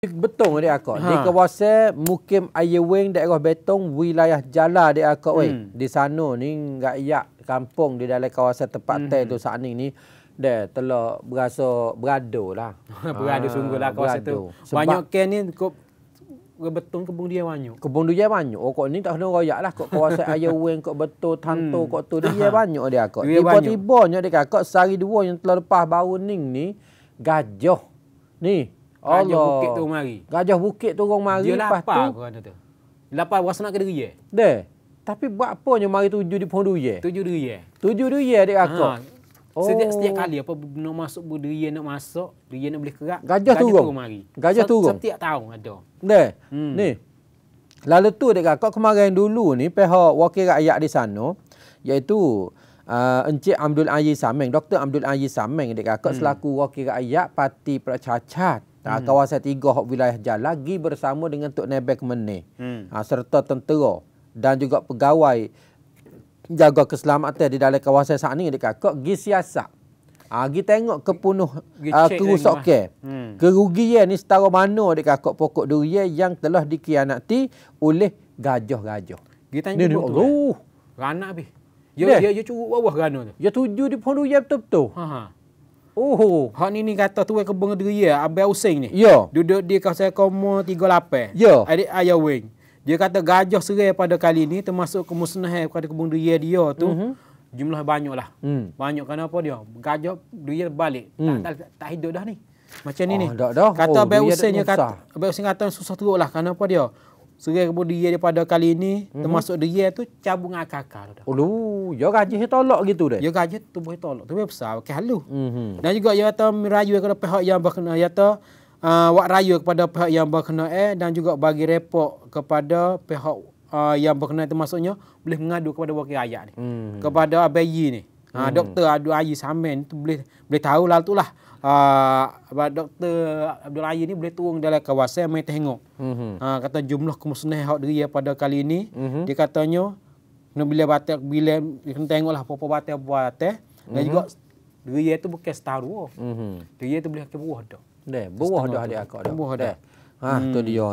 Betong dia akak. Ha. Di kawasan Mukim Ayewing daerah Betong wilayah Jala dia akak hmm. Di sana ni enggak ya kampung di dalam kawasan tempat hmm. teh tu saat ni dia telah berasa berado lah. berado ha. sungguh lah kawasan tu. Banyak ken ni cukup betong kebun dia banyak. Kebun dia banyak. Oh kok ni tak kena royak lah kok kawasan Ayewing kok betul tanto hmm. kok tu dia banyak dia akak. Tiba-tiba nya dia akak sehari dua yang telah lepas baru ning ni gajah. Ni, Allah. Gajah bukit turun mari. Gajah bukit turun mari. Dia lapar tu, tu. Lapar berasa nak ke diri. Eh? Deh. Tapi buat apa yang mari tuju di pohon durian? Eh? Tuju durian. Eh? Tuju durian adik aku. Ha. Oh. Setiap, setiap oh. kali apa nak masuk durian nak masuk, durian nak boleh kerak. Gajah, gajah turun. Gajah Sa turun. Setiap tahun ada. Deh. Hmm. Ni. Lalu tu adik aku kemarin dulu ni pihak wakil rakyat di sana iaitu Uh, Encik Abdul Aziz Sameng, Dr. Abdul Aziz Sameng dekat kakak hmm. selaku wakil rakyat parti percacat. Hmm. Kawasan tiga hak wilayah jalan lagi bersama dengan Tok Nebek Mene. Hmm. Ha, serta tentera dan juga pegawai jaga keselamatan di dalam kawasan saat ini dekat kok gi siasat. Ah ha, tengok kepunuh uh, ke, Hmm. Kerugian ni setara mana dekat kok pokok durian yang telah dikhianati oleh gajah-gajah. Gi tanya dia tu. Eh. Ranak be. Yo yo yo curuk bawah rana tu. Yo tuju di pondu yap tu betul. Ha ha. Oh, hak ni ni kata tu ke bunga diri ya, Abel Using ni. Ya. Duduk di kawasan koma 38. Ya. Yeah. Adik Ayah Wing. Dia kata gajah serai pada kali ni termasuk kemusnahan pada kebun diri dia tu. Mm-hmm. Jumlah hmm. banyak lah. Banyak kerana apa dia? Gajah diri balik. Mm. Tak, hmm. tak, tak, hidup dah ni. Macam ni oh, ni. Dah, dah. Kata oh, Abel Using dia kata, Abel Using kata susah teruk lah. Kerana apa dia? Serai kebun dia daripada kali ini mm-hmm. termasuk dia tu cabung akar-akar dah. Ulu, yo gaji tolok gitu deh. Yo gaji tubuh tolok, tubuh besar, ke halu. Mm-hmm. Dan juga yo kata merayu kepada pihak yang berkena, yo kata uh, wak rayu kepada pihak yang berkena eh dan juga bagi repot kepada pihak uh, yang berkena termasuknya boleh mengadu kepada wakil rakyat ni. Mm-hmm. Kepada abai ni. Uh, hmm. Doktor Abdul Aziz Samen tu boleh boleh tahu lah tu lah. Uh, Doktor Abdul Aziz ni boleh turun dalam kawasan main tengok. Hmm. Uh, kata jumlah kemusnahan hak diri pada kali ini. Hmm. Dia katanya, bila batal, bila kena tengok lah apa-apa batal buat teh. Hmm. Dan juga, diri itu bukan setahun. Hmm. Diri itu boleh ke buah dah. Buah dah ada akak dah. Buah dah. Ha, hmm. tu dia